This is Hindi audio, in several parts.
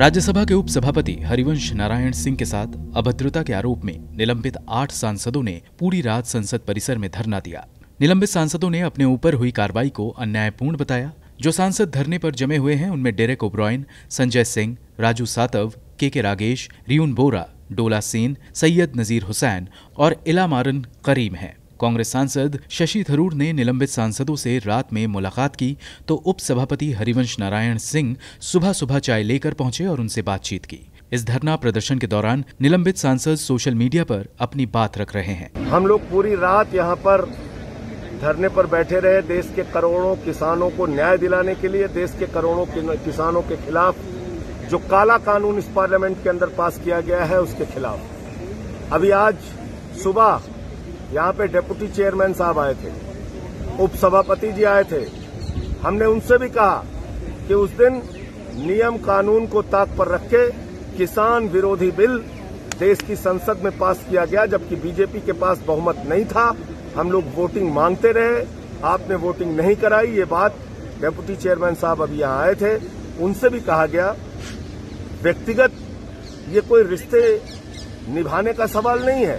राज्यसभा के उपसभापति हरिवंश नारायण सिंह के साथ अभद्रता के आरोप में निलंबित आठ सांसदों ने पूरी रात संसद परिसर में धरना दिया निलंबित सांसदों ने अपने ऊपर हुई कार्रवाई को अन्यायपूर्ण बताया जो सांसद धरने पर जमे हुए हैं उनमें Derek O'Brien Sanjay Singh Raju Satav K K Ragesh ruin बोरा डोला सेन सैयद नजीर हुसैन और इलामारन करीम हैं कांग्रेस सांसद शशि थरूर ने निलंबित सांसदों से रात में मुलाकात की तो उपसभापति हरिवंश नारायण सिंह सुबह सुबह चाय लेकर पहुंचे और उनसे बातचीत की इस धरना प्रदर्शन के दौरान निलंबित सांसद सोशल मीडिया पर अपनी बात रख रहे हैं हम लोग पूरी रात यहाँ पर धरने पर बैठे रहे देश के करोड़ों किसानों को न्याय दिलाने के लिए देश के करोड़ों किसानों के खिलाफ जो काला कानून इस पार्लियामेंट के अंदर पास किया गया है उसके खिलाफ अभी आज सुबह यहाँ पे डेप्यूटी चेयरमैन साहब आए थे उपसभापति जी आए थे हमने उनसे भी कहा कि उस दिन नियम कानून को ताक पर रख के किसान विरोधी बिल देश की संसद में पास किया गया जबकि बीजेपी के पास बहुमत नहीं था हम लोग वोटिंग मांगते रहे आपने वोटिंग नहीं कराई ये बात डेप्यूटी चेयरमैन साहब अभी यहाँ आए थे उनसे भी कहा गया व्यक्तिगत ये कोई रिश्ते निभाने का सवाल नहीं है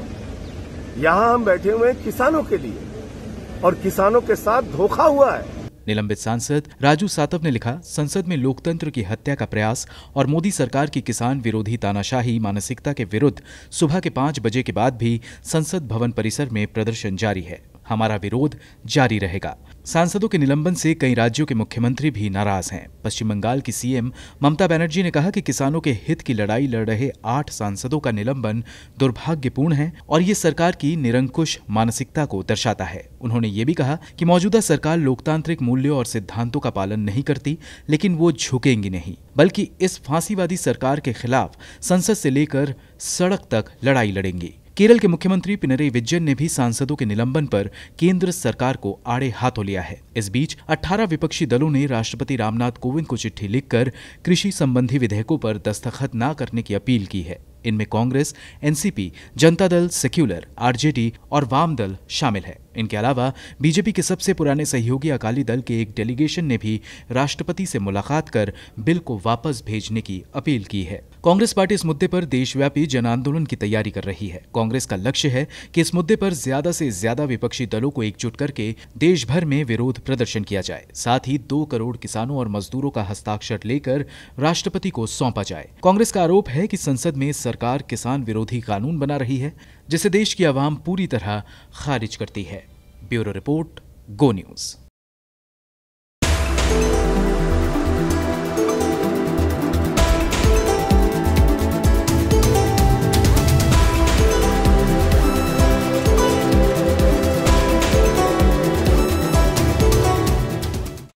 यहाँ हम बैठे हुए किसानों के लिए और किसानों के साथ धोखा हुआ है निलंबित सांसद राजू सातव ने लिखा संसद में लोकतंत्र की हत्या का प्रयास और मोदी सरकार की किसान विरोधी तानाशाही मानसिकता के विरुद्ध सुबह के पाँच बजे के बाद भी संसद भवन परिसर में प्रदर्शन जारी है हमारा विरोध जारी रहेगा सांसदों के निलंबन से कई राज्यों के मुख्यमंत्री भी नाराज हैं पश्चिम बंगाल की सीएम ममता बनर्जी ने कहा कि किसानों के हित की लड़ाई लड़ रहे आठ सांसदों का निलंबन दुर्भाग्यपूर्ण है और ये सरकार की निरंकुश मानसिकता को दर्शाता है उन्होंने ये भी कहा कि मौजूदा सरकार लोकतांत्रिक मूल्यों और सिद्धांतों का पालन नहीं करती लेकिन वो झुकेंगी नहीं बल्कि इस फांसीवादी सरकार के खिलाफ संसद से लेकर सड़क तक लड़ाई लड़ेंगी केरल के मुख्यमंत्री पिनरई विजयन ने भी सांसदों के निलंबन पर केंद्र सरकार को आड़े हाथों लिया है इस बीच 18 विपक्षी दलों ने राष्ट्रपति रामनाथ कोविंद को चिट्ठी लिखकर कृषि संबंधी विधेयकों पर दस्तखत न करने की अपील की है इनमें कांग्रेस एनसीपी जनता दल सेक्युलर आरजेडी और वाम दल शामिल है इनके अलावा बीजेपी के सबसे पुराने सहयोगी अकाली दल के एक डेलीगेशन ने भी राष्ट्रपति से मुलाकात कर बिल को वापस भेजने की अपील की है कांग्रेस पार्टी इस मुद्दे पर देशव्यापी जन आंदोलन की तैयारी कर रही है कांग्रेस का लक्ष्य है कि इस मुद्दे पर ज्यादा से ज्यादा विपक्षी दलों को एकजुट करके देश भर में विरोध प्रदर्शन किया जाए साथ ही दो करोड़ किसानों और मजदूरों का हस्ताक्षर लेकर राष्ट्रपति को सौंपा जाए कांग्रेस का आरोप है की संसद में सरकार किसान विरोधी कानून बना रही है जिसे देश की आवाम पूरी तरह खारिज करती है ब्यूरो रिपोर्ट गो न्यूज़